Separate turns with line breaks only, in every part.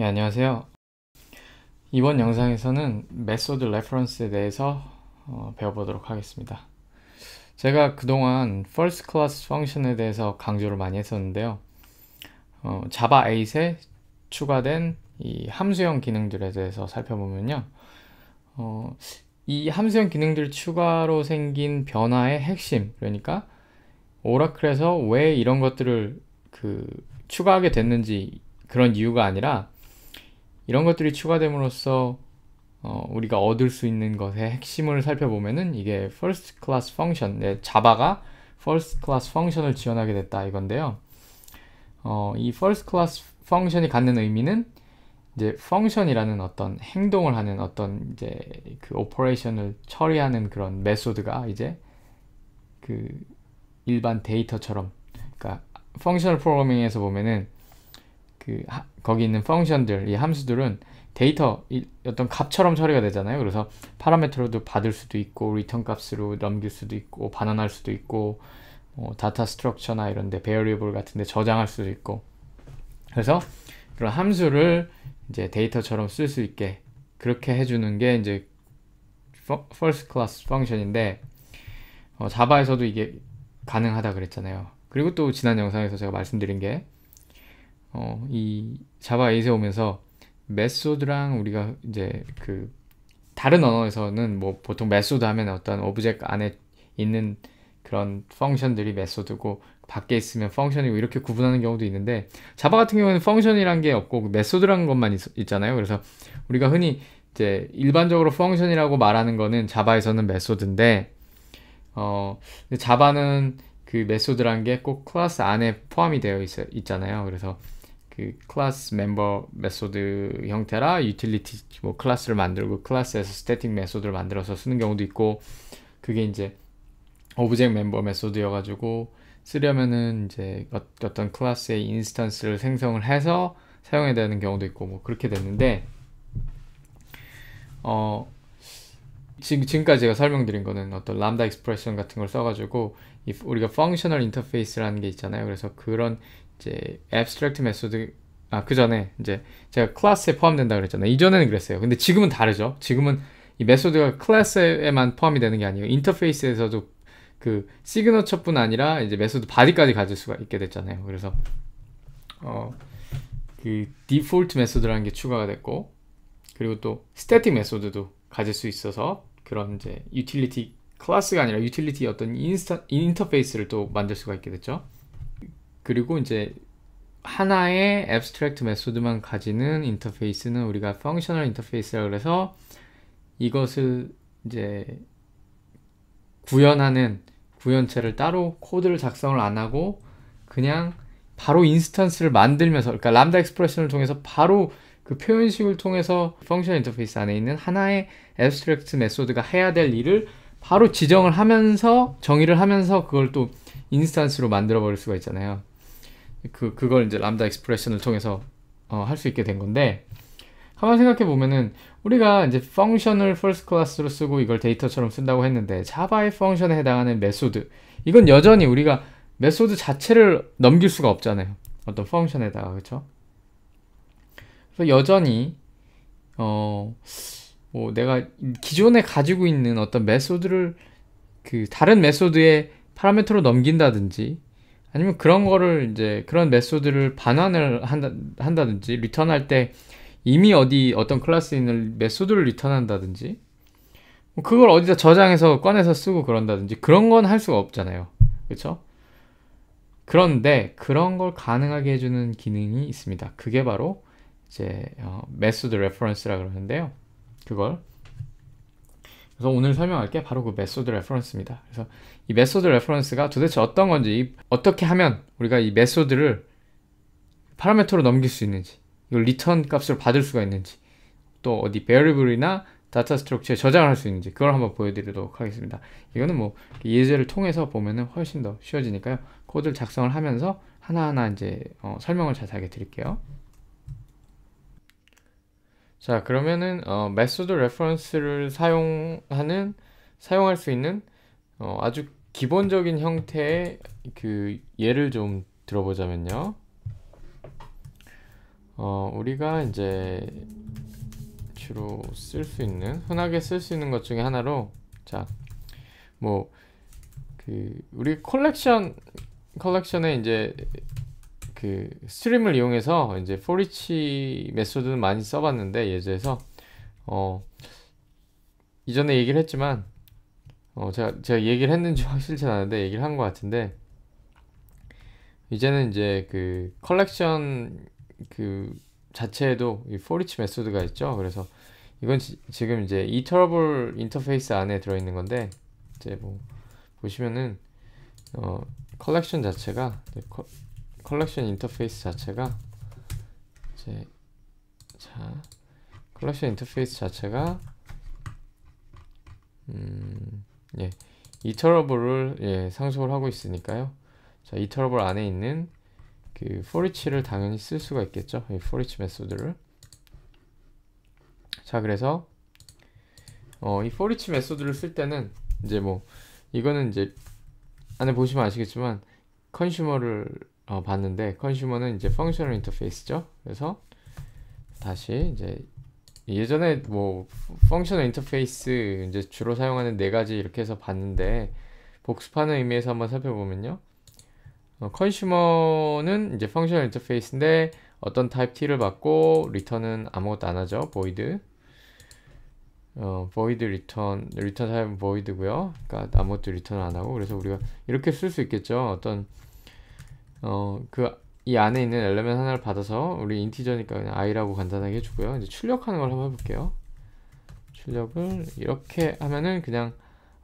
예, 안녕하세요. 이번 영상에서는 메소드 레퍼런스에 대해서 어, 배워보도록 하겠습니다. 제가 그동안 first class function에 대해서 강조를 많이 했었는데요. 어, Java 8에 추가된 이 함수형 기능들에 대해서 살펴보면요. 어, 이 함수형 기능들 추가로 생긴 변화의 핵심, 그러니까 오라클에서 왜 이런 것들을 그 추가하게 됐는지 그런 이유가 아니라 이런 것들이 추가됨으로써 어, 우리가 얻을 수 있는 것의 핵심을 살펴보면은 이게 first class function, 네, 자바가 first class function을 지원하게 됐다 이건데요. 어, 이 first class function이 갖는 의미는 이제 function이라는 어떤 행동을 하는 어떤 이제 그 operation을 처리하는 그런 메소드가 이제 그 일반 데이터처럼 그러니까 functional programming에서 보면은 그 하, 거기 있는 펑션들, 이 함수들은 데이터 이, 어떤 값처럼 처리가 되잖아요. 그래서 파라메터로도 받을 수도 있고 리턴 값으로 넘길 수도 있고 반환할 수도 있고 뭐 다타 스트럭처나 이런데 베어리블 같은데 저장할 수도 있고 그래서 그런 함수를 이제 데이터처럼 쓸 수 있게 그렇게 해주는 게 이제 first class f u n c t i o n 인데 어, 자바에서도 이게 가능하다 그랬잖아요. 그리고 또 지난 영상에서 제가 말씀드린 게 어, 이 자바 에잇에 오면서 메소드랑 우리가 이제 그 다른 언어에서는 뭐 보통 메소드 하면 어떤 오브젝트 안에 있는 그런 펑션들이 메소드고 밖에 있으면 펑션이고 이렇게 구분하는 경우도 있는데 자바 같은 경우는 펑션이란 게 없고 메소드라는 것만 있, 잖아요 그래서 우리가 흔히 이제 일반적으로 펑션이라고 말하는 거는 자바에서는 메소드인데 어 자바는 그 메소드란 게 꼭 클래스 안에 포함이 되어 있, 어 있잖아요. 그래서 그 클래스 멤버 메소드 형태라 유틸리티 뭐 클래스를 만들고 클래스에서 스태틱 메소드를 만들어서 쓰는 경우도 있고 그게 이제 오브젝트 멤버 메소드여 가지고 쓰려면은 이제 어, 어떤 클래스의 인스턴스를 생성을 해서 사용해야 되는 경우도 있고 뭐 그렇게 됐는데 어 지금 지금까지 제가 설명드린 거는 어떤 람다 익스프레션 같은 걸 써가지고 우리가 functional interface라는 게 있잖아요. 그래서 그런 이제 abstract 메소드 아, 그 전에 이제 제가 클래스에 포함된다 그랬잖아요. 이전에는 그랬어요. 근데 지금은 다르죠. 지금은 이 메소드가 클래스에만 포함이 되는 게 아니에요. 인터페이스에서도 그 시그너처뿐 아니라 이제 메소드 바디까지 가질 수가 있게 됐잖아요. 그래서 어 그 디폴트 메소드라는 게 추가가 됐고 그리고 또 스태틱 메소드도 가질 수 있어서 그런 이제 유틸리티 클래스가 아니라 유틸리티 어떤 인스타, 인터페이스를 또 만들 수가 있게 됐죠. 그리고 이제 하나의 a b s t r a 메소드만 가지는 인터페이스는 우리가 펑셔널 인터페이스라고 그래서 이것을 이제 구현하는 구현체를 따로 코드를 작성을 안 하고 그냥 바로 인스턴스를 만들면서 그러니까 람다 익스프레션을 통해서 바로 그 표현식을 통해서 펑션 인터페이스 안에 있는 하나의 a b s t r a 메소드가 해야 될 일을 바로 지정을 하면서 정의를 하면서 그걸 또 인스턴스로 만들어 버릴 수가 있잖아요. 그 그걸 이제 람다 익스프레션을 통해서 어, 할 수 있게 된 건데 한번 생각해 보면은 우리가 이제 펑션을 first class로 쓰고 이걸 데이터처럼 쓴다고 했는데 자바의 펑션에 해당하는 메소드 이건 여전히 우리가 메소드 자체를 넘길 수가 없잖아요. 어떤 펑션에다가 그렇죠? 그래서 여전히 어뭐 내가 기존에 가지고 있는 어떤 메소드를 그 다른 메소드의 파라메터로 넘긴다든지 아니면 그런 거를 이제 그런 메소드를 반환을 한다, 한다든지 리턴할 때 이미 어디 어떤 클래스에 있는 메소드를 리턴한다든지 뭐 그걸 어디다 저장해서 꺼내서 쓰고 그런다든지 그런 건 할 수가 없잖아요 그렇죠 그런데 그런 걸 가능하게 해주는 기능이 있습니다 그게 바로 이제 어, 메소드 레퍼런스라 그러는데요 그걸 그래서 오늘 설명할 게 바로 그 메소드 레퍼런스입니다. 그래서 이 메소드 레퍼런스가 도대체 어떤 건지 어떻게 하면 우리가 이 메소드를 파라메터로 넘길 수 있는지 이걸 리턴 값을 받을 수가 있는지 또 어디 베어리블이나 다타 스트럭처에 저장을 할수 있는지 그걸 한번 보여드리도록 하겠습니다. 이거는 뭐 예제를 통해서 보면은 훨씬 더 쉬워지니까요. 코드를 작성을 하면서 하나하나 이제 어 설명을 자세하게 드릴게요. 자 그러면은 어, 메소드 레퍼런스를 사용하는 사용할 수 있는 어, 아주 기본적인 형태의 그 예를 좀 들어보자면요. 어, 우리가 이제 주로 쓸 수 있는 흔하게 쓸 수 있는 것 중에 하나로 자 뭐 그 우리 컬렉션 컬렉션에 이제 그 스트림을 이용해서 이제 포리치 메소드는 많이 써봤는데 예제에서 어 이전에 얘기를 했지만 어 제가 제가 얘기를 했는지 확실치 않은데 얘기를 한 것 같은데 이제는 이제 그 컬렉션 그 자체에도 이 포리치 메소드가 있죠. 그래서 이건 지, 금 이제 이터러블 인터페이스 안에 들어있는 건데 이제 뭐 보시면은 어 컬렉션 자체가 컬, 컬렉션 인터페이스 자체가 이제 자 컬렉션 인터페이스 자체가 음예 이 터러블을 예 상속을 하고 있으니까요. 자이 터러블 안에 있는 그 for이치를 당연히 쓸 수가 있겠죠. 이 for이치 메소드를 자 그래서 어, 이 for이치 메소드를 쓸 때는 이제 뭐 이거는 이제 안에 보시면 아시겠지만 컨슈머를 어, 봤는데 컨슈머는 이제 펑셔널 인터페이스죠. 그래서 다시 이제 예전에 뭐 펑셔널 인터페이스 이제 주로 사용하는 네 가지 이렇게 해서 봤는데 복습하는 의미에서 한번 살펴보면요. 어, 컨슈머는 이제 펑셔널 인터페이스인데 어떤 타입 t를 받고 리턴은 아무것도 안 하죠. void 어, void return, return 타입은 void고요. 그러니까 아무것도 return 안 하고 그래서 우리가 이렇게 쓸 수 있겠죠. 어떤 어, 그 이 안에 있는 엘레멘 하나를 받아서 우리 인티저니까 그냥 i라고 간단하게 해주고요. 이제 출력하는 걸 한번 해볼게요. 출력을 이렇게 하면은 그냥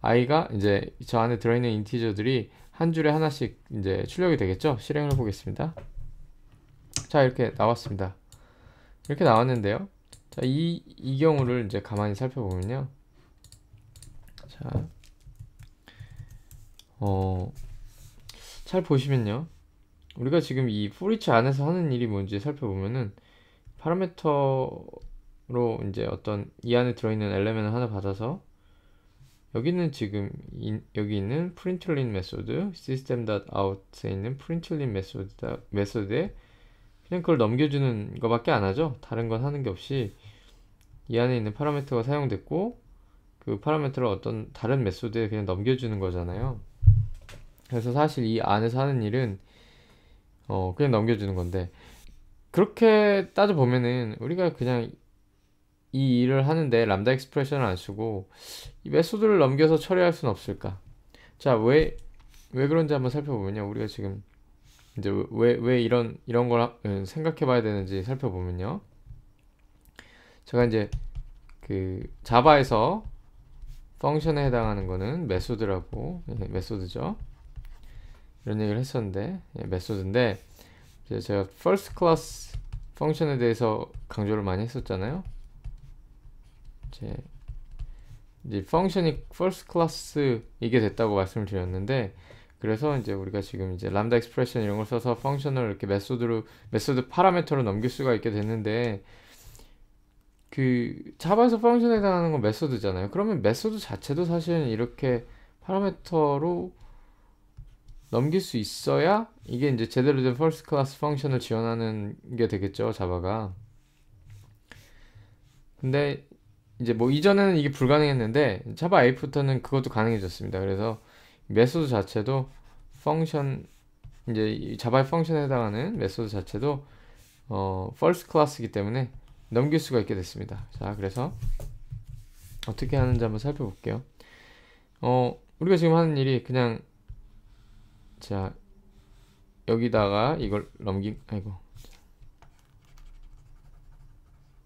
i가 이제 저 안에 들어있는 인티저들이 한 줄에 하나씩 이제 출력이 되겠죠? 실행을 해보겠습니다. 자 이렇게 나왔습니다. 이렇게 나왔는데요. 자, 이, 이 경우를 이제 가만히 살펴보면요. 자, 어, 잘 보시면요. 우리가 지금 이 포리치 안에서 하는 일이 뭔지 살펴보면은 파라메터로 이제 어떤 이 안에 들어있는 엘레멘을 하나 받아서 여기는 지금 이, 여기 있는 프린틀린 메소드 system.out에 있는 프린틀린 메소드 메소드에 그냥 그걸 넘겨주는 것밖에 안 하죠. 다른 건 하는 게 없이 이 안에 있는 파라메터가 사용됐고 그 파라메터를 어떤 다른 메소드에 그냥 넘겨주는 거잖아요. 그래서 사실 이 안에서 하는 일은 어, 그냥 넘겨주는 건데 그렇게 따져 보면은 우리가 그냥 이 일을 하는데 람다 익스프레션을 안 쓰고 이 메소드를 넘겨서 처리할 수는 없을까? 자, 왜 왜 그런지 한번 살펴보면요. 우리가 지금 이제 왜 왜 이런 이런 걸 예, 생각해 봐야 되는지 살펴보면요. 제가 이제 그 자바에서 펑션에 해당하는 거는 메소드라고 예, 메소드죠. 이런 얘기를 했었는데 예, 메소드인데 이제 제가 first class 펑션에 대해서 강조를 많이 했었잖아요. 이제 이제 펑션이 first class 이게 됐다고 말씀을 드렸는데 그래서 이제 우리가 지금 이제 람다 익스프레션 이런 걸 써서 펑션을 이렇게 메소드로 메소드 파라메터로 넘길 수가 있게 됐는데 그 자바에서 펑션에 해당하는 건 메소드잖아요. 그러면 메소드 자체도 사실 이렇게 파라메터로 넘길 수 있어야 이게 이제 제대로 된 first class 펑션을 지원하는 게 되겠죠 자바가 근데 이제 뭐 이전에는 이게 불가능했는데 자바 8부터는 그것도 가능해졌습니다 그래서 메소드 자체도 펑션 이제 자바의 펑션에 해당하는 메소드 자체도 어 first class이기 때문에 넘길 수가 있게 됐습니다 자 그래서 어떻게 하는지 한번 살펴볼게요 어 우리가 지금 하는 일이 그냥 자 여기다가 이걸 넘긴 아이고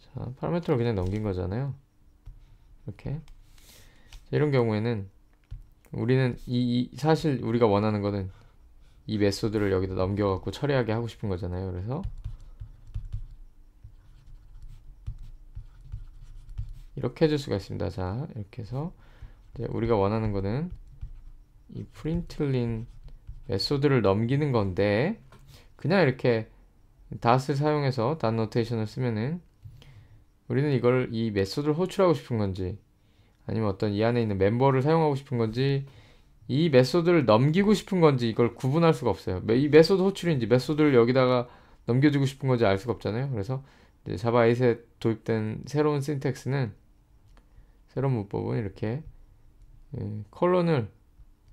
자 파라메터를 그냥 넘긴 거잖아요 이렇게 자, 이런 경우에는 우리는 이, 이, 사실 우리가 원하는 거는 이 메소드를 여기다 넘겨갖고 처리하게 하고 싶은 거잖아요 그래서 이렇게 해줄 수가 있습니다 자 이렇게 해서 우리가 원하는 거는 이 프린틀린 메소드를 넘기는 건데 그냥 이렇게 다스를 사용해서 단 노테이션을 쓰면은 우리는 이걸 이 메소드를 호출하고 싶은 건지 아니면 어떤 이 안에 있는 멤버를 사용하고 싶은 건지 이 메소드를 넘기고 싶은 건지 이걸 구분할 수가 없어요. 이 메소드 호출인지 메소드를 여기다가 넘겨주고 싶은 건지 알 수가 없잖아요. 그래서 자바 8에 도입된 새로운 신텍스는 새로운 문법은 이렇게 예, 컬론을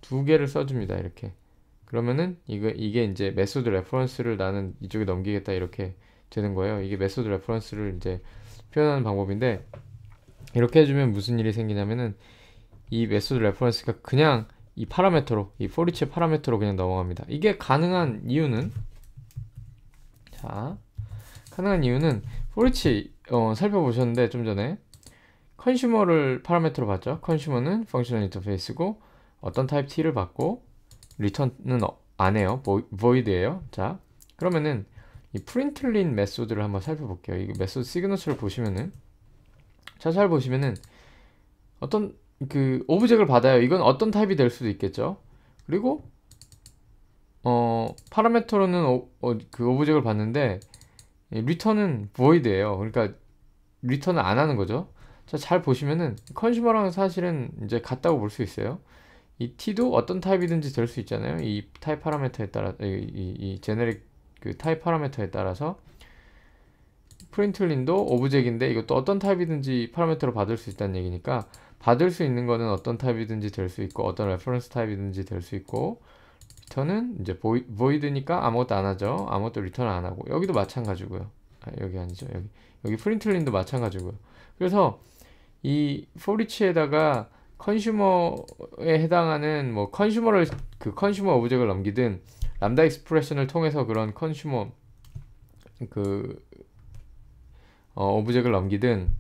두 개를 써줍니다. 이렇게 그러면은 이게 이게 이제 메소드 레퍼런스를 나는 이쪽에 넘기겠다 이렇게 되는 거예요. 이게 메소드 레퍼런스를 이제 표현하는 방법인데 이렇게 해주면 무슨 일이 생기냐면은 이 메소드 레퍼런스가 그냥 이 파라메터로 이 포리치 파라메터로 그냥 넘어갑니다. 이게 가능한 이유는 자 가능한 이유는 포리치 어, 살펴보셨는데 좀 전에 컨슈머를 파라메터로 봤죠. 컨슈머는 펑셔널 인터페이스고 어떤 타입 T를 받고 리턴은 안 해요. 보, void예요. 자, 그러면은 이 println 메소드를 한번 살펴볼게요. 이 메소드 시그너처를 보시면은 자잘 보시면은 어떤 그 오브젝을 받아요. 이건 어떤 타입이 될 수도 있겠죠. 그리고 어 파라메터로는 어, 그 오브젝을 받는데 리턴은 void예요. 그러니까 리턴을 안 하는 거죠. 자, 잘 보시면은 컨슈머랑 사실은 이제 같다고 볼 수 있어요. 이 t도 어떤 타입이든지 될 수 있잖아요. 이 타입 파라미터에 따라 이, 제네릭 그 타입 파라미터에 따라서 프린트린도 오브젝인데 이것도 어떤 타입이든지 파라미터로 받을 수 있다는 얘기니까 받을 수 있는 거는 어떤 타입이든지 될 수 있고 어떤 레퍼런스 타입이든지 될 수 있고 리턴은 이제 보이, 보이드니까 아무것도 안 하죠. 아무것도 리턴 안 하고 여기도 마찬가지고요. 아, 여기 아니죠. 여기 여기 프린트린도 마찬가지고요. 그래서 이 포리치에다가 컨슈머에 해당하는 뭐 컨슈머를 그 컨슈머 오브젝을 넘기든 람다 익스프레션을 통해서 그런 컨슈머 그 어, 오브젝을 넘기든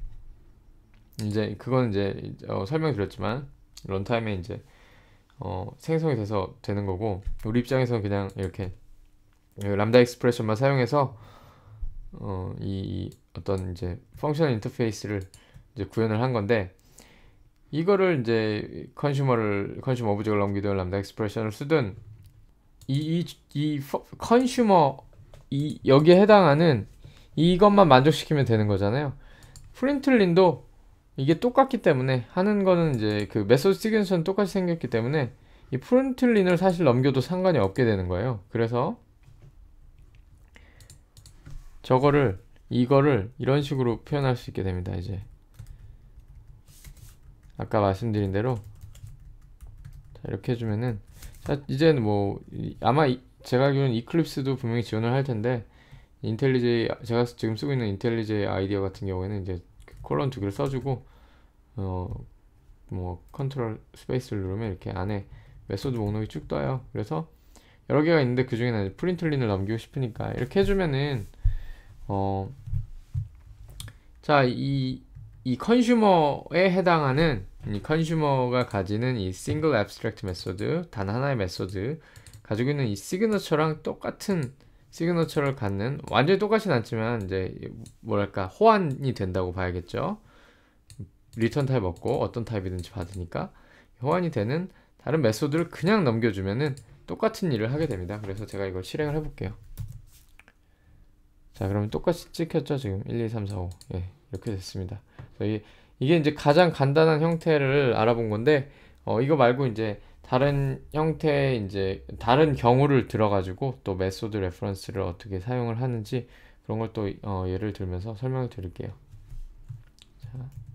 이제 그건 이제 어, 설명드렸지만 런타임에 이제 어, 생성이 돼서 되는 거고 우리 입장에서는 그냥 이렇게 람다 익스프레션만 사용해서 어, 이 어떤 이제 펑션 인터페이스를 이제 구현을 한 건데 이거를 이제 컨슈머를 컨슈머 오브젝트를 넘기든 람다 엑스프레션을 쓰든 이이 컨슈머 이 여기에 해당하는 이것만 만족시키면 되는 거잖아요. 프린틀린도 이게 똑같기 때문에 하는 거는 이제 그 메소드 시퀀스는 똑같이 생겼기 때문에 이 프린틀린을 사실 넘겨도 상관이 없게 되는 거예요. 그래서 저거를 이거를 이런 식으로 표현할 수 있게 됩니다. 이제 아까 말씀드린 대로 자, 이렇게 해주면은 자, 이제는 뭐 아마 이, 제가 알기로는 이클립스도 분명히 지원을 할 텐데 인텔리제 제가 지금 쓰고 있는 인텔리제 아이디어 같은 경우에는 이제 그 콜론 두 개를 써주고 어 뭐 컨트롤 스페이스를 누르면 이렇게 안에 메소드 목록이 쭉 떠요. 그래서 여러 개가 있는데 그 중에 는프린틀린을 남기고 싶으니까 이렇게 해주면은 어 자이 이 컨슈머에 해당하는 이 컨슈머가 가지는 이 싱글 앱스트랙트 메소드 단 하나의 메소드 가지고 있는 이 시그너처랑 똑같은 시그너처를 갖는 완전히 똑같진 않지만 이제 뭐랄까 호환이 된다고 봐야겠죠 리턴 타입 없고 어떤 타입이든지 받으니까 호환이 되는 다른 메소드를 그냥 넘겨주면은 똑같은 일을 하게 됩니다 그래서 제가 이걸 실행을 해볼게요 자 그러면 똑같이 찍혔죠 지금 1 2 3 4 5 예, 이렇게 됐습니다 저희 이게 이제 가장 간단한 형태를 알아본 건데 어, 이거 말고 이제 다른 형태의 이제 다른 경우를 들어가지고 또 메소드 레퍼런스를 어떻게 사용을 하는지 그런 걸또 어, 예를 들면서 설명을 드릴게요. 자.